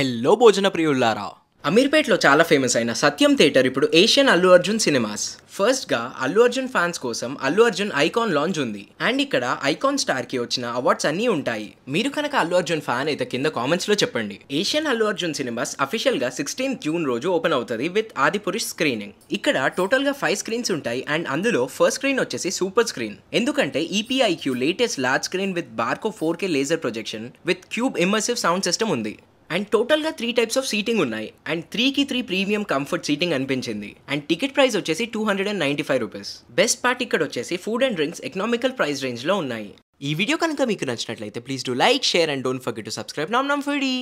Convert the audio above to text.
hello భోజన ప్రియుల్లారా అమీర్పేట్లో చాలా famous అయిన సత్యం థియేటర్ ఇప్పుడు ఏషియన్ అల్లు అర్జున్ సినిమాస్ ఫస్ట్గా అల్లు అర్జున్ ఫ్యాన్స్ కోసం అల్లు అర్జున్ ఐకాన్ లాంచ్ ఉంది అండ్ ఇక్కడ ఐకాన్ స్టార్కి వచ్చిన అవార్డ్స్ అన్నీ ఉంటాయి మీరు కనుక అల్లు అర్జున్ ఫ్యాన్ అయితే కింద కామెంట్స్లో చెప్పండి ఏషియన్ అల్లు అర్జున్ సినిమాస్ అఫీషియల్గా సిక్స్టీన్ జూన్ రోజు ఓపెన్ అవుతుంది విత్ ఆదిపురుష్ స్క్రీనింగ్ ఇక్కడ టోటల్గా ఫైవ్ స్క్రీన్స్ ఉంటాయి అండ్ అందులో ఫస్ట్ స్క్రీన్ వచ్చేసి సూపర్ స్క్రీన్ ఎందుకంటే EPIQ latest large screen with Barco four K laser projection with Qube immersive sound system ఉంది అండ్ టోటల్గా త్రీ టైప్స్ ఆఫ్ సీటింగ్ ఉన్నాయి అండ్ త్రీకి త్రీ ప్రీమియం కంఫర్ట్ సీటింగ్ అనిపించింది and ticket price వచ్చేసి two hundred and ninety five rupees best part ఇక్కడ వచ్చేసి food and drinks economical price రేంజ్లో ఉన్నాయి ఈ వీడియో కనుక మీకు నచ్చినట్లయితే please do like share and don't forget to subscribe nom nom foodie